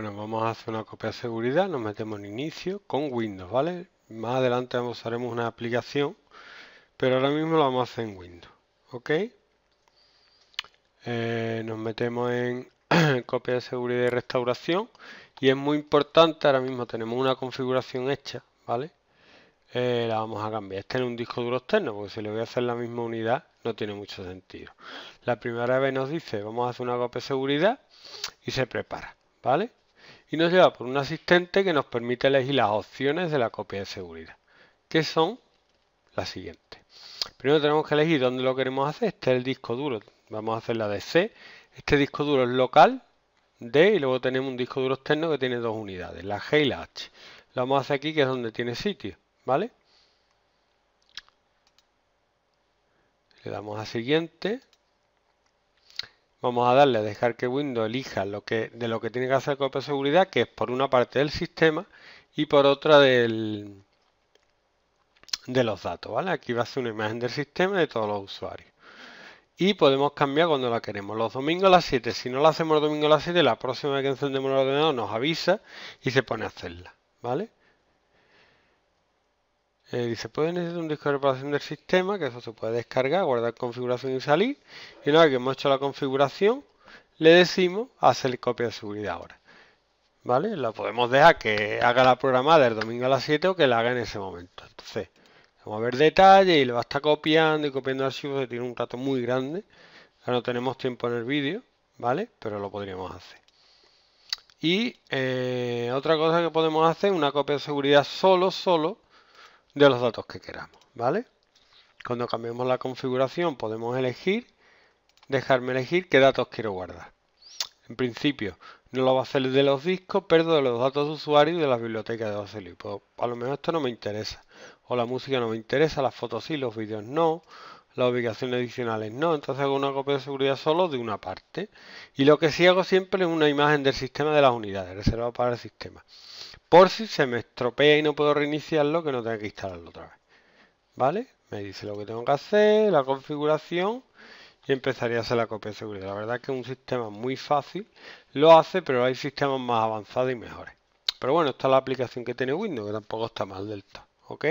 Bueno, vamos a hacer una copia de seguridad, nos metemos en inicio con Windows, ¿vale? Más adelante usaremos una aplicación, pero ahora mismo lo vamos a hacer en Windows, ¿ok? Eh, nos metemos en copia de seguridad y restauración y es muy importante, ahora mismo tenemos una configuración hecha, ¿vale? Eh, la vamos a cambiar. Este es un disco duro externo, porque si le voy a hacer la misma unidad, no tiene mucho sentido. La primera vez nos dice, vamos a hacer una copia de seguridad y se prepara, ¿vale? y nos lleva por un asistente que nos permite elegir las opciones de la copia de seguridad, que son las siguientes. Primero tenemos que elegir dónde lo queremos hacer. Este es el disco duro. Vamos a hacer la de C. Este disco duro es local, D, y luego tenemos un disco duro externo que tiene dos unidades, la G y la H. Lo vamos a hacer aquí, que es donde tiene sitio, ¿vale? Le damos a siguiente. Vamos a darle a dejar que Windows elija lo que, de lo que tiene que hacer copia de seguridad, que es por una parte del sistema y por otra del, de los datos. ¿vale? Aquí va a ser una imagen del sistema y de todos los usuarios. Y podemos cambiar cuando la queremos. Los domingos a las 7. Si no la hacemos el domingo a las 7, la próxima vez que encendemos el ordenador nos avisa y se pone a hacerla. ¿vale? Eh, dice, puede necesitar un disco de reparación del sistema, que eso se puede descargar, guardar configuración y salir. Y una vez que hemos hecho la configuración, le decimos hacer copia de seguridad ahora. ¿Vale? La podemos dejar que haga la programada el domingo a las 7 o que la haga en ese momento. Entonces, vamos a ver detalle y le va a estar copiando y copiando archivos que tiene un rato muy grande. Ya no tenemos tiempo en el vídeo, ¿vale? Pero lo podríamos hacer. Y eh, otra cosa que podemos hacer, una copia de seguridad solo, solo, de los datos que queramos, ¿vale? Cuando cambiemos la configuración podemos elegir, dejarme elegir qué datos quiero guardar. En principio no lo va a hacer de los discos, pero de los datos de usuario y de las bibliotecas de los pues, a lo mejor esto no me interesa. O la música no me interesa, las fotos sí, los vídeos no las ubicaciones adicionales. No, entonces hago una copia de seguridad solo de una parte. Y lo que sí hago siempre es una imagen del sistema de las unidades, reservado para el sistema. Por si se me estropea y no puedo reiniciarlo, que no tenga que instalarlo otra vez. ¿Vale? Me dice lo que tengo que hacer, la configuración y empezaría a hacer la copia de seguridad. La verdad que es un sistema muy fácil, lo hace, pero hay sistemas más avanzados y mejores. Pero bueno, esta es la aplicación que tiene Windows, que tampoco está mal delta, ¿Ok?